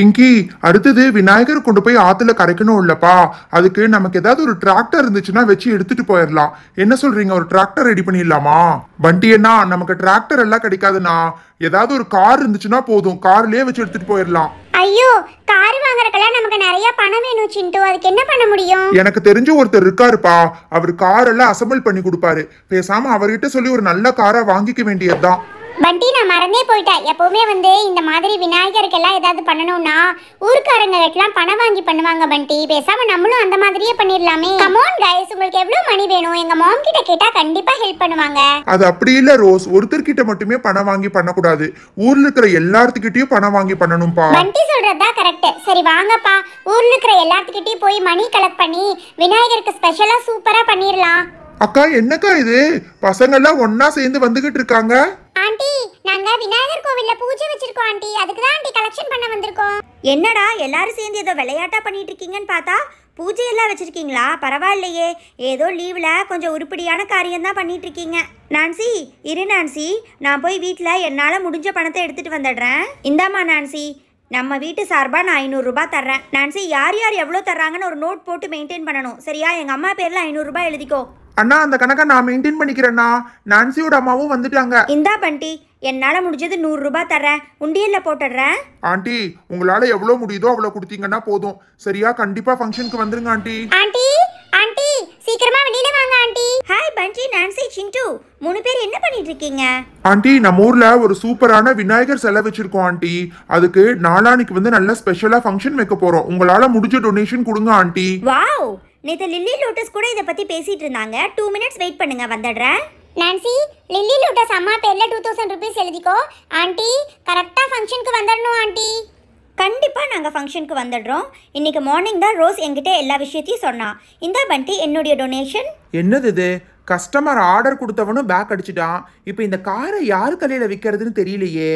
பிங்கி அடுத்தது விநாயகர் கொண்டு போய் ஆத்துல கரைக்கணும் இல்லப்பா அதுக்கு நமக்கு ஏதாவது ஒரு டிராக்டர் இருந்துச்சுன்னா வச்சு எடுத்துட்டு போயிடலாம் என்ன சொல்றீங்க ஒரு டிராக்டர் ரெடி பண்ணிடலாமா வண்டி என்ன நமக்கு டிராக்டர் எல்லாம் கிடைக்காதுண்ணா ஏதாவது ஒரு கார் இருந்துச்சுன்னா போதும் கார்லயே வச்சு எடுத்துட்டு போயிடலாம் ஐயோ கார் வாங்குறதுக்கெல்லாம் நமக்கு நிறைய பணம் வேணும் சிண்டு அதுக்கு என்ன பண்ண முடியும் எனக்கு தெரிஞ்ச ஒருத்தர் இருக்காருப்பா அவர் கார் எல்லாம் அசம்பிள் பண்ணி கொடுப்பாரு பேசாம அவர்கிட்ட சொல்லி ஒரு நல்ல காரை வாங்கிக்க வேண்டியதுதான் பண்டி நான் மறந்தே போயிட்டேன் எப்போவுமே வந்து இந்த மாதிரி விநாயகருக்கெல்லாம் ஏதாவது பண்ணணும்னா ஊருக்காரங்களுக்கெல்லாம் பணம் வாங்கி பண்ணுவாங்க பண்டி பேசாம நம்மளும் அந்த மாதிரியே பண்ணிடலாமே கமோன் கைஸ் உங்களுக்கு எவ்வளவு மணி வேணும் எங்க மாம் கிட்ட கேட்டா கண்டிப்பா ஹெல்ப் பண்ணுவாங்க அது அப்படி இல்ல ரோஸ் ஒருத்தர்கிட்ட மட்டுமே பணம் வாங்கி பண்ணக்கூடாது ஊர்ல இருக்கிற எல்லாத்துக்கிட்டயும் பணம் வாங்கி பண்ணணும்பா பண்டி சொல்றதா கரெக்ட் சரி வாங்கப்பா ஊர்ல இருக்கிற எல்லாத்துக்கிட்டயும் போய் மணி கலெக்ட் பண்ணி விநாயகருக்கு ஸ்பெஷலா சூப்பரா பண்ணிடலாம் அக்கா என்னக்கா இது எல்லாம் ஒன்னா சேர்ந்து வந்துகிட்டு இருக்காங்க ஆண்டி நாங்க விநாயகர் கோவில்ல பூஜை வச்சிருக்கோம் ஆண்டி அதுக்கு தான் ஆண்டி கலெக்ஷன் பண்ண வந்திருக்கோம் என்னடா எல்லாரும் சேர்ந்து ஏதோ விளையாட்டா பண்ணிட்டு இருக்கீங்கன்னு பார்த்தா பூஜை எல்லாம் வச்சிருக்கீங்களா பரவாயில்லையே ஏதோ லீவில் கொஞ்சம் உருப்படியான காரியம் தான் பண்ணிட்டு இருக்கீங்க நான்சி இரு நான்சி நான் போய் வீட்டில் என்னால் முடிஞ்ச பணத்தை எடுத்துகிட்டு வந்துடுறேன் இந்தாம்மா நான்சி நம்ம வீட்டு சார்பாக நான் ஐநூறுரூபா தர்றேன் நான்சி யார் யார் எவ்வளோ தர்றாங்கன்னு ஒரு நோட் போட்டு மெயின்டைன் பண்ணணும் சரியா எங்கள் அம்மா பேரில் ஐநூறுரூபா எழுதிக்கோ அண்ணா அந்த கணக்கை நான் மெயின்டைன் பண்ணிக்கிறேன்னா நான்சியோட அம்மாவும் வந்துட்டாங்க இந்தா பண்டி என்னால முடிஞ்சது நூறு ரூபாய் தரேன் உண்டியல்ல போட்டுடுறேன் ஆண்டி உங்களால எவ்வளவு முடியுதோ அவ்வளவு கொடுத்தீங்கன்னா போதும் சரியா கண்டிப்பா ஃபங்க்ஷனுக்கு வந்துருங்க ஆண்டி ஆண்டி ஆண்டி சீக்கிரமா வெளியில வாங்க aunty hi Panchi Nancy Chintu மூணு பேர் என்ன பண்ணிட்டு இருக்கீங்க ஆண்டி நம்ம ஊர்ல ஒரு சூப்பரான விநாயகர் செலை வச்சிருக்கோம் ஆண்டி அதுக்கு நாளானிக்கு வந்து நல்ல ஸ்பெஷலா ஃபங்க்ஷன் வைக்க போறோம் உங்களால முடிஞ்ச டொனேஷன் கொடுங்க ஆண்டி வாவ் நேற்று லில்லி லோட்டஸ் கூட இதை பற்றி பேசிகிட்டு இருந்தாங்க டூ மினிட்ஸ் வெயிட் பண்ணுங்க வந்துடுறேன் நான்சி லில்லி லோட்டஸ் அம்மா பேரில் டூ தௌசண்ட் ருபீஸ் எழுதிக்கோ ஆண்டி கரெக்டாக ஃபங்க்ஷனுக்கு வந்துடணும் ஆண்டி கண்டிப்பாக நாங்கள் ஃபங்க்ஷனுக்கு வந்துடுறோம் இன்னைக்கு மார்னிங் தான் ரோஸ் எங்கிட்ட எல்லா விஷயத்தையும் சொன்னான் இந்த பண்டி என்னுடைய டொனேஷன் என்னது இது கஸ்டமர் ஆர்டர் கொடுத்தவனும் பேக் அடிச்சிட்டான் இப்போ இந்த காரை யார் கலையில் விற்கிறதுன்னு தெரியலையே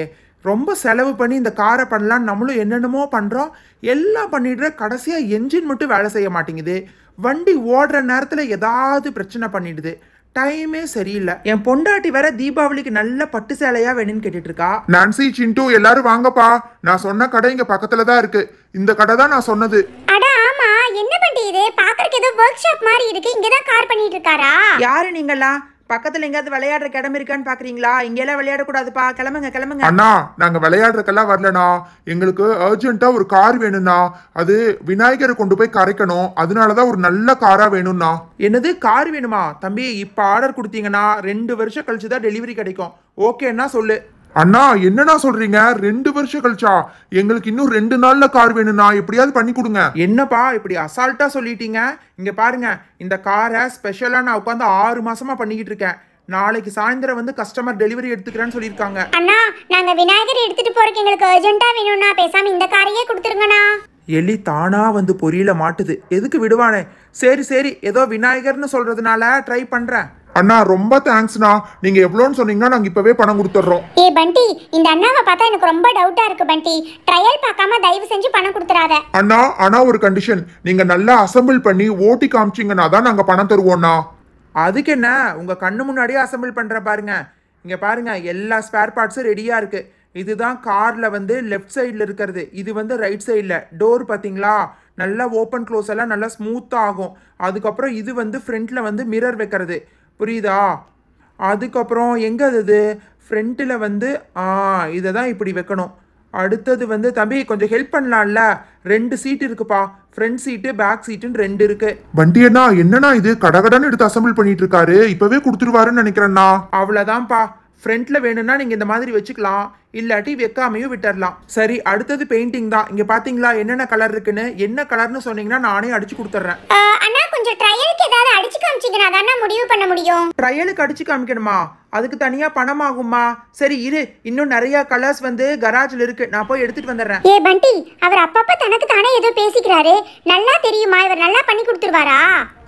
ரொம்ப செலவு பண்ணி இந்த காரை பண்ணலாம் நம்மளும் என்னென்னமோ பண்ணுறோம் எல்லாம் பண்ணிடுற கடைசியாக என்ஜின் மட்டும் வேலை செய்ய மாட்டேங்குது வண்டி ஓடுற நேரத்தில் ஏதாவது பிரச்சனை பண்ணிடுது டைமே சரியில்லை என் பொண்டாட்டி வர தீபாவளிக்கு நல்ல பட்டு சேலையா வேணும்னு கேட்டுட்டு இருக்கா நான்சி சிண்டு எல்லாரும் வாங்கப்பா நான் சொன்ன கடை இங்க பக்கத்துல தான் இருக்கு இந்த கடை தான் நான் சொன்னது அட ஆமா என்ன பண்றீங்க பாக்குறதுக்கு ஏதோ வொர்க் ஷாப் மாதிரி இருக்கு இங்க தான் கார் பண்ணிட்டு இருக்காரா யாரு நீங்களா பக்கத்துல எங்கேயாவது விளையாடுற கிடம் இருக்கான்னு பாக்குறீங்களா இங்கெல்லாம் விளையாடக்கூடாதுப்பா கிளம்புங்க கிளம்புங்க அண்ணா நாங்க விளையாடுறதுக்கெல்லாம் வரலண்ணா எங்களுக்கு அர்ஜென்டா ஒரு கார் வேணும்ண்ணா அது விநாயகரை கொண்டு போய் கரைக்கணும் அதனாலதான் ஒரு நல்ல காரா வேணும்ண்ணா என்னது கார் வேணுமா தம்பி இப்ப ஆர்டர் கொடுத்தீங்கன்னா ரெண்டு வருஷம் கழிச்சு தான் டெலிவரி கிடைக்கும் ஓகேன்னா சொல்லு அண்ணா என்னண்ணா சொல்றீங்க ரெண்டு வருஷம் கழிச்சா எங்களுக்கு இன்னும் ரெண்டு நாள்ல கார் வேணும்ண்ணா எப்படியாவது பண்ணி கொடுங்க என்னப்பா இப்படி அசால்ட்டா சொல்லிட்டீங்க இங்க பாருங்க இந்த காரை ஸ்பெஷலா நான் உட்காந்து ஆறு மாசமா பண்ணிக்கிட்டு இருக்கேன் நாளைக்கு சாயந்தரம் வந்து கஸ்டமர் டெலிவரி எடுத்துக்கிறேன்னு சொல்லியிருக்காங்க அண்ணா நாங்க விநாயகர் எடுத்துட்டு போறதுக்கு எங்களுக்கு அர்ஜென்ட்டா வேணும்னா பேசாம இந்த காரையே கொடுத்துருங்கண்ணா எலி தானா வந்து பொரியல மாட்டுது எதுக்கு விடுவானே சரி சரி ஏதோ விநாயகர்னு சொல்றதுனால ட்ரை பண்றேன் அண்ணா ரொம்ப தேங்க்ஸ்ண்ணா நீங்க எவ்வளோன்னு சொன்னீங்கன்னா நாங்க இப்பவே பணம் கொடுத்துட்றோம் ஏ பண்டி இந்த அண்ணாவை பார்த்தா எனக்கு ரொம்ப டவுட்டா இருக்கு பண்டி ட்ரையல் பார்க்காம தயவு செஞ்சு பணம் கொடுத்துறாத அண்ணா அண்ணா ஒரு கண்டிஷன் நீங்க நல்லா அசம்பிள் பண்ணி ஓட்டி காமிச்சிங்கன்னா தான் நாங்க பணம் தருவோம்ண்ணா அதுக்கு என்ன உங்க கண்ணு முன்னாடியே அசம்பிள் பண்ற பாருங்க இங்க பாருங்க எல்லா ஸ்பேர் பார்ட்ஸும் ரெடியா இருக்கு இதுதான் கார்ல வந்து லெஃப்ட் சைடில் இருக்கிறது இது வந்து ரைட் சைடில் டோர் பார்த்தீங்களா நல்லா ஓப்பன் க்ளோஸ் எல்லாம் நல்லா ஸ்மூத்தாகும் ஆகும் அதுக்கப்புறம் இது வந்து ஃப்ரண்ட்டில் வந்து மிரர் வைக்கிறது புரியுதா அதுக்கப்புறம் எங்கே அது இது ஃப்ரண்ட்டில் வந்து ஆ இதை தான் இப்படி வைக்கணும் அடுத்தது வந்து தம்பி கொஞ்சம் ஹெல்ப் பண்ணலாம்ல ரெண்டு சீட் இருக்குப்பா ஃப்ரண்ட் சீட்டு பேக் சீட்டுன்னு ரெண்டு இருக்கு வண்டி அண்ணா என்னண்ணா இது கடகடன்னு எடுத்து அசம்பிள் பண்ணிட்டு இருக்காரு இப்பவே கொடுத்துருவாருன்னு நினைக்கிறேண்ணா அவ்வளோதான்ப்பா ஃப்ரண்ட்ல வேணும்னா நீங்க இந்த மாதிரி வச்சுக்கலாம் இல்லாட்டி வைக்காமையும் விட்டுடலாம் சரி அடுத்தது பெயிண்டிங் தான் இங்க பாத்தீங்களா என்னென்ன கலர் இருக்குன்னு என்ன கலர்னு சொன்னீங்கன்னா நானே அடிச்சு கொடுத்துட்றேன் ட்ரையலுக்கு ஏதாவது அடிச்சு காமிச்சீங்கன்னா தானே முடிவு பண்ண முடியும் ட்ரையலுக்கு அடிச்சு காமிக்கணுமா அதுக்கு தனியாக பணம் ஆகுமா சரி இரு இன்னும் நிறைய கலர்ஸ் வந்து கராஜில் இருக்கு நான் போய் எடுத்துட்டு வந்துடுறேன் ஏ பண்டி அவர் அப்பப்ப தனக்கு தானே ஏதோ பேசிக்கிறாரு நல்லா தெரியுமா இவர் நல்லா பண்ணி கொடுத்துருவாரா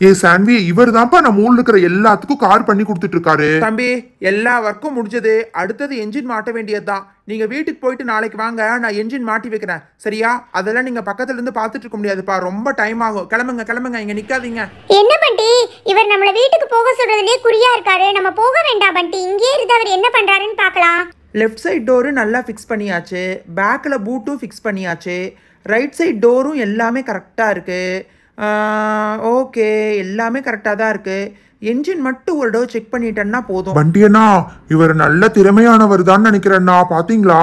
ஏ சான்வி இவர் தான்ப்பா நம்ம ஊர்ல இருக்கிற எல்லாத்துக்கும் கார் பண்ணி கொடுத்துட்டு இருக்காரு தம்பி எல்லா ஒர்க்கும் முடிஞ்சது அடுத்தது என்ஜின் மாட்ட வேண்டியதுதான் நீங்க வீட்டுக்கு போயிட்டு நாளைக்கு வாங்க நான் என்ஜின் மாட்டி வைக்கிறேன் சரியா அதெல்லாம் நீங்க பக்கத்துல இருந்து பாத்துட்டு இருக்க முடியாதுப்பா ரொம்ப டைம் ஆகும் கிளம்புங்க கிளம்புங்க இங்க நிக்காதீங்க என்ன பண்டி இவர் நம்மள வீட்டுக்கு போக சொல்றதுலயே குறியா இருக்காரு நம்ம போக வேண்டாம் பண்டி இப்போ இங்கே இருந்து அவர் என்ன பண்றாருன்னு பார்க்கலாம் லெஃப்ட் சைட் டோரு நல்லா ஃபிக்ஸ் பண்ணியாச்சு பேக்கில் பூட்டும் ஃபிக்ஸ் பண்ணியாச்சு ரைட் சைட் டோரும் எல்லாமே கரெக்டாக இருக்குது ஓகே எல்லாமே கரெக்டாக தான் இருக்குது என்ஜின் மட்டும் ஒரு டோர் செக் பண்ணிட்டேன்னா போதும் வண்டியண்ணா இவர் நல்ல திறமையானவர் தான் நினைக்கிறேன்னா பாத்தீங்களா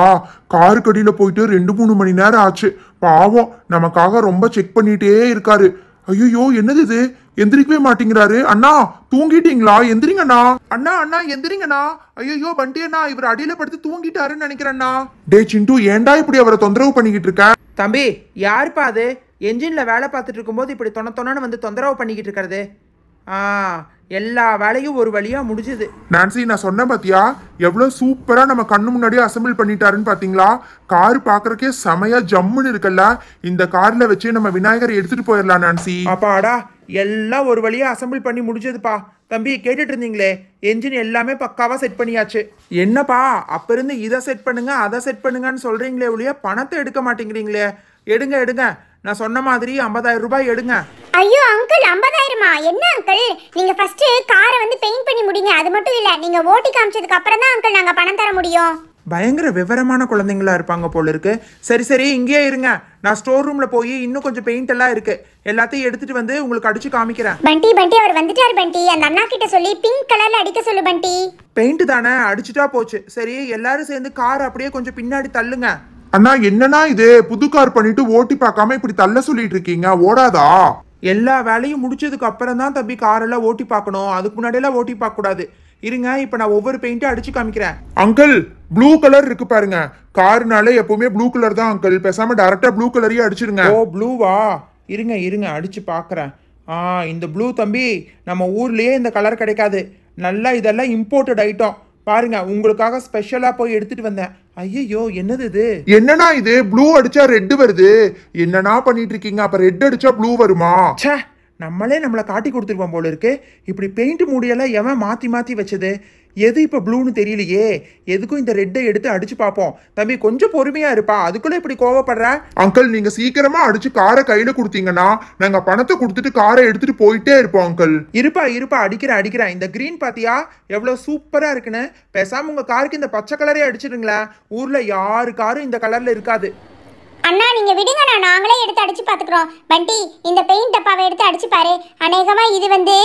காருக்கு அடியில போயிட்டு ரெண்டு மூணு மணி நேரம் ஆச்சு பாவம் நமக்காக ரொம்ப செக் பண்ணிட்டே இருக்காரு ஐயோ என்னது இது எந்திரிக்கவே மாட்டேங்கிறாரு அண்ணா தூங்கிட்டீங்களா எந்திரிங்கண்ணா அண்ணா அண்ணா எந்திரிங்கண்ணா ஐயோ பண்டி அண்ணா இவர் அடியில படுத்து தூங்கிட்டாருன்னு நினைக்கிறேண்ணா டே சிண்டு ஏண்டா இப்படி அவரை தொந்தரவு பண்ணிக்கிட்டு இருக்க தம்பி யாருப்பா அது என்ஜின்ல வேலை பார்த்துட்டு இருக்கும்போது இப்படி தொண வந்து தொந்தரவு பண்ணிக்கிட்டு இருக்கிறது ஆ எல்லா வேலையும் ஒரு வழியா முடிஞ்சது நான்சி நான் சொன்ன பாத்தியா எவ்வளவு சூப்பரா நம்ம கண்ணு முன்னாடியே அசம்பிள் பண்ணிட்டாருன்னு பாத்தீங்களா கார் பாக்குறக்கே செமையா ஜம்முன்னு இருக்குல்ல இந்த கார்ல வச்சு நம்ம விநாயகரை எடுத்துட்டு போயிடலாம் நான்சி அப்பாடா எல்லாம் ஒரு வழியாக அசம்பிள் பண்ணி முடிஞ்சதுப்பா தம்பி கேட்டுட்டு இருந்தீங்களே என்ஜின் எல்லாமே பக்காவாக செட் பண்ணியாச்சு என்னப்பா அப்போ இருந்து இதை செட் பண்ணுங்க அதை செட் பண்ணுங்கன்னு சொல்கிறீங்களே ஒழிய பணத்தை எடுக்க மாட்டேங்கிறீங்களே எடுங்க எடுங்க நான் சொன்ன மாதிரி ஐம்பதாயிரம் ரூபாய் எடுங்க ஐயோ அங்கிள் ஐம்பதாயிரமா என்ன அங்கிள் நீங்க ஃபர்ஸ்ட் காரை வந்து பெயிண்ட் பண்ணி முடிங்க அது மட்டும் இல்ல நீங்க ஓட்டி காமிச்சதுக்கு அப்புறம் தான் அங்கிள் நாங்க பணம் தர முடியும் பயங்கர விவரமான குழந்தைங்களா இருப்பாங்க போல இருக்கு சரி சரி இங்கேயே இருங்க நான் ஸ்டோர் ரூம்ல போய் இன்னும் கொஞ்சம் பெயிண்ட் எல்லாம் இருக்கு எல்லாத்தையும் எடுத்துட்டு வந்து உங்களுக்கு அடிச்சு காமிக்கிறேன் பண்டி பண்டி அவர் வந்துட்டார் பண்டி அந்த அண்ணா கிட்ட சொல்லி பிங்க் கலர்ல அடிக்க சொல்லு பண்டி பெயிண்ட் தானே அடிச்சுட்டா போச்சு சரி எல்லாரும் சேர்ந்து கார் அப்படியே கொஞ்சம் பின்னாடி தள்ளுங்க அண்ணா என்னன்னா இது புது கார் பண்ணிட்டு ஓட்டி பார்க்காம இப்படி தள்ள சொல்லிட்டு இருக்கீங்க ஓடாதா எல்லா வேலையும் முடிச்சதுக்கு அப்புறம் தான் தம்பி காரெல்லாம் ஓட்டி பார்க்கணும் அதுக்கு முன்னாடியெல்லாம் ஓட்டி பார்க்க கூடாது இருங்க இப்போ நான் ஒவ்வொரு பெயிண்ட்டும் அடிச்சு காமிக்கிறேன் அங்கிள் ப்ளூ கலர் இருக்கு பாருங்க காருனால எப்பவுமே ப்ளூ கலர் தான் அங்கிள் பேசாம டேரக்டா ப்ளூ கலரையே அடிச்சிருங்க ஓ ப்ளூவா இருங்க இருங்க அடிச்சு பார்க்குறேன் ஆ இந்த ப்ளூ தம்பி நம்ம ஊர்லேயே இந்த கலர் கிடைக்காது நல்லா இதெல்லாம் இம்போர்ட்டட் ஐட்டம் பாருங்க உங்களுக்காக ஸ்பெஷலா போய் எடுத்துட்டு வந்தேன் ஐயோ என்னது இது என்னன்னா இது ப்ளூ அடிச்சா ரெட் வருது என்னன்னா பண்ணிட்டு இருக்கீங்க அப்ப ரெட் அடிச்சா ப்ளூ வருமா ச்சே நம்மளே நம்மளை காட்டி கொடுத்துருவோம் போல இருக்கு இப்படி பெயிண்ட் மூடியெல்லாம் எவன் மாற்றி மாற்றி வச்சது எது இப்போ ப்ளூன்னு தெரியலையே எதுக்கும் இந்த ரெட்டை எடுத்து அடிச்சு பார்ப்போம் தம்பி கொஞ்சம் பொறுமையாக இருப்பா அதுக்குள்ளே இப்படி கோவப்படுற அங்கிள் நீங்கள் சீக்கிரமாக அடிச்சு காரை கையில் கொடுத்தீங்கன்னா நாங்கள் பணத்தை கொடுத்துட்டு காரை எடுத்துகிட்டு போயிட்டே இருப்போம் அங்கிள் இருப்பா இருப்பா அடிக்கிறேன் அடிக்கிறேன் இந்த க்ரீன் பார்த்தியா எவ்வளோ சூப்பராக இருக்குன்னு பேசாமல் உங்கள் காருக்கு இந்த பச்சை கலரே அடிச்சிடுங்களேன் ஊரில் யாரு காரும் இந்த கலரில் இருக்காது அண்ணா நீங்க விடுங்கண்ணா நாங்களே எடுத்து அடிச்சு பாத்துக்கிறோம் பண்டி இந்த பெயிண்ட் டப்பாவை எடுத்து அடிச்சு பாரு அநேகமா இது வந்து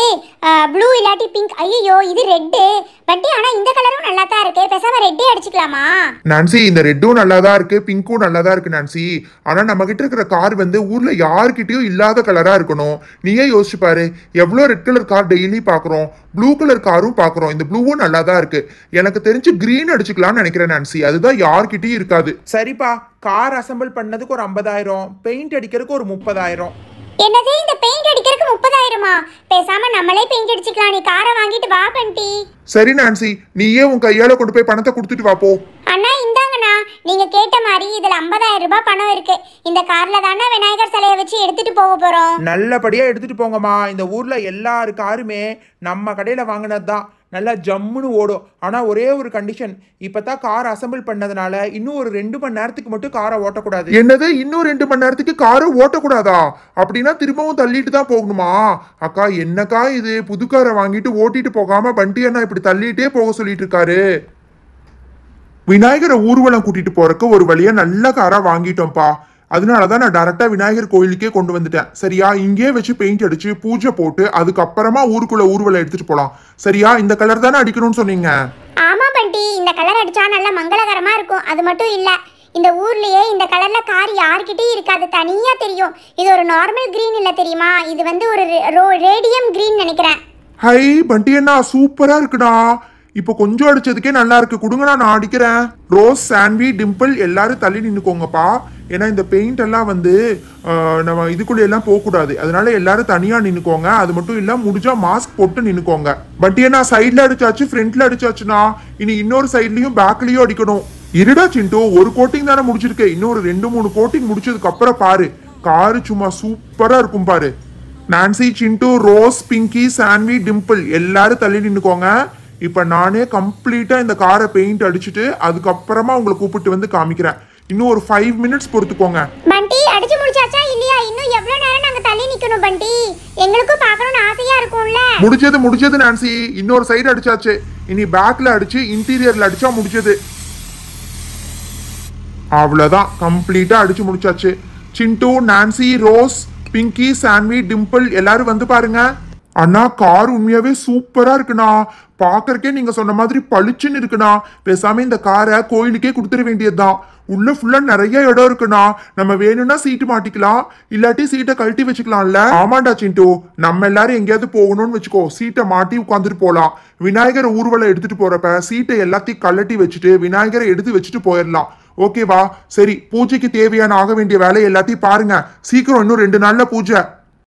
ப்ளூ இல்லாட்டி பிங்க் ஐயோ இது ரெட்டு பண்டி ஆனா இந்த கலரும் நல்லா தான் இருக்கு பேசாம ரெட்டே அடிச்சுக்கலாமா நான்சி இந்த ரெட்டும் நல்லா தான் இருக்கு பிங்க்கும் நல்லா தான் இருக்கு நான்சி ஆனா நம்ம கிட்ட இருக்கிற கார் வந்து ஊர்ல யார்கிட்டயும் இல்லாத கலரா இருக்கணும் நீயே யோசிச்சு பாரு எவ்வளோ ரெட் கலர் கார் டெய்லி பாக்குறோம் ப்ளூ கலர் காரும் பார்க்குறோம் இந்த ப்ளூவும் நல்லா தான் இருக்கு எனக்கு தெரிஞ்சு கிரீன் அடிச்சுக்கலாம்னு நினைக்கிறேன் நான்சி அதுதான் யார்கிட்டயும் இருக்காது சரிப்பா கார் அசம்பிள் பண்ணதுக்கு ஒரு ஐம்பதாயிரம் பெயிண்ட் அடிக்கிறதுக்கு ஒரு முப்பதாயிரம் என்னது இந்த பெயிண்ட் அடிக்கிறதுக்கு முப்பதாயிரமா பேசாம நம்மளே பெயிண்ட் அடிச்சுக்கலாம் நீ காரை வாங்கிட்டு வா பண்டி சரி நான்சி நீயே உன் கையால கொண்டு போய் பணத்தை கொடுத்துட்டு வா போ அண்ணா இந்தாங்கண்ணா நீங்க கேட்ட மாதிரி இதுல ஐம்பதாயிரம் ரூபாய் பணம் இருக்கு இந்த கார்ல தானே விநாயகர் சிலைய வச்சு எடுத்துட்டு போக போறோம் நல்லபடியா எடுத்துட்டு போங்கம்மா இந்த ஊர்ல எல்லாரு காருமே நம்ம கடையில வாங்கினதுதான் நல்லா ஜம்முன்னு ஓடும் ஆனால் ஒரே ஒரு கண்டிஷன் இப்போ தான் கார் அசம்பிள் பண்ணதுனால இன்னும் ஒரு ரெண்டு மணி நேரத்துக்கு மட்டும் காரை ஓட்டக்கூடாது என்னது இன்னும் ரெண்டு மணி நேரத்துக்கு காரை ஓட்டக்கூடாதா அப்படின்னா திரும்பவும் தள்ளிட்டு தான் போகணுமா அக்கா என்னக்கா இது புது காரை வாங்கிட்டு ஓட்டிட்டு போகாம வண்டி அண்ணா இப்படி தள்ளிட்டே போக சொல்லிட்டு இருக்காரு விநாயகரை ஊர்வலம் கூட்டிட்டு போறக்கு ஒரு வழியா நல்ல காரா வாங்கிட்டோம்ப்பா அதனால தான் நான் டேரெக்டாக விநாயகர் கோயிலுக்கே கொண்டு வந்துட்டேன் சரியா இங்கேயே வச்சு பெயிண்ட் அடிச்சு பூஜை போட்டு அதுக்கப்புறமா ஊருக்குள்ள ஊர்வலம் எடுத்துட்டு போகலாம் சரியா இந்த கலர் தானே அடிக்கணும்னு சொன்னீங்க ஆமா பண்டி இந்த கலர் அடிச்சா நல்ல மங்களகரமா இருக்கும் அது மட்டும் இல்லை இந்த ஊர்லயே இந்த கலர்ல கார் யார்கிட்டயும் இருக்காது தனியா தெரியும் இது ஒரு நார்மல் கிரீன் இல்ல தெரியுமா இது வந்து ஒரு ரேடியம் கிரீன் நினைக்கிறேன் ஹை பண்டி அண்ணா சூப்பரா இருக்குடா இப்போ கொஞ்சம் அடிச்சதுக்கே நல்லா இருக்கு கொடுங்க நான் அடிக்கிறேன் ரோஸ் சாண்ட்வி டிம்பிள் எல்லாரும் தள்ளி நின்னுக்கோங்கப்பா ஏன்னா இந்த பெயிண்ட் எல்லாம் வந்து நம்ம இதுக்குள்ள எல்லாம் போகக்கூடாது அதனால எல்லாரும் தனியாக நின்னுக்கோங்க அது மட்டும் இல்லை முடிஞ்சா மாஸ்க் போட்டு நின்னுக்கோங்க பட் ஏன்னா சைடில் அடிச்சாச்சு ஃப்ரண்ட்ல அடிச்சாச்சுன்னா இனி இன்னொரு சைட்லையும் பேக்லயும் அடிக்கணும் இருடா சின்ட்டு ஒரு கோட்டிங் தானே முடிச்சிருக்கேன் இன்னொரு ரெண்டு மூணு கோட்டிங் முடிச்சதுக்கு அப்புறம் பாரு காரு சும்மா சூப்பராக இருக்கும் பாரு Nancy Chintu Rose Pinky Saanvi Dimple எல்லாரும் தள்ளி நின்னுக்கோங்க இப்போ நானே கம்ப்ளீட்டாக இந்த காரை பெயிண்ட் அடிச்சுட்டு அதுக்கப்புறமா உங்களை கூப்பிட்டு வந்து காமிக்கிறேன் இன்னும் ஒரு ஃபைவ் மினிட்ஸ் பொறுத்துக்கோங்க பண்டி அடிச்சு முடிச்சாச்சா இல்லையா இன்னும் எவ்வளோ நேரம் நாங்கள் தள்ளி நிற்கணும் பண்டி எங்களுக்கும் பார்க்கணும்னு ஆசையாக இருக்கும்ல முடிச்சது முடிச்சது நான்சி இன்னொரு சைடு அடிச்சாச்சு இனி பேக்கில் அடிச்சு இன்டீரியரில் அடிச்சா முடிச்சது அவ்வளோதான் கம்ப்ளீட்டாக அடிச்சு முடிச்சாச்சு Chintu Nancy Rose Pinky Saanvi Dimple எல்லாரும் வந்து பாருங்கள் அண்ணா கார் உண்மையாவே சூப்பரா இருக்குண்ணா பாக்கறக்கே நீங்க சொன்ன மாதிரி பளிச்சுன்னு இருக்குண்ணா பேசாம இந்த காரை கோயிலுக்கே கொடுத்துட வேண்டியதுதான் உள்ள ஃபுல்லா நிறைய இடம் இருக்குண்ணா நம்ம வேணும்னா சீட்டு மாட்டிக்கலாம் இல்லாட்டி சீட்டை கழட்டி வச்சுக்கலாம்ல ஆமாண்டா சிண்டு நம்ம எல்லாரும் எங்கேயாவது போகணும்னு வச்சுக்கோ சீட்டை மாட்டி உட்காந்துட்டு போகலாம் விநாயகரை ஊர்வலம் எடுத்துட்டு போறப்ப சீட்டை எல்லாத்தையும் கழட்டி வச்சுட்டு விநாயகரை எடுத்து வச்சுட்டு போயிடலாம் ஓகேவா சரி பூஜைக்கு தேவையான ஆக வேண்டிய வேலை எல்லாத்தையும் பாருங்க சீக்கிரம் இன்னும் ரெண்டு நாள்ல பூஜை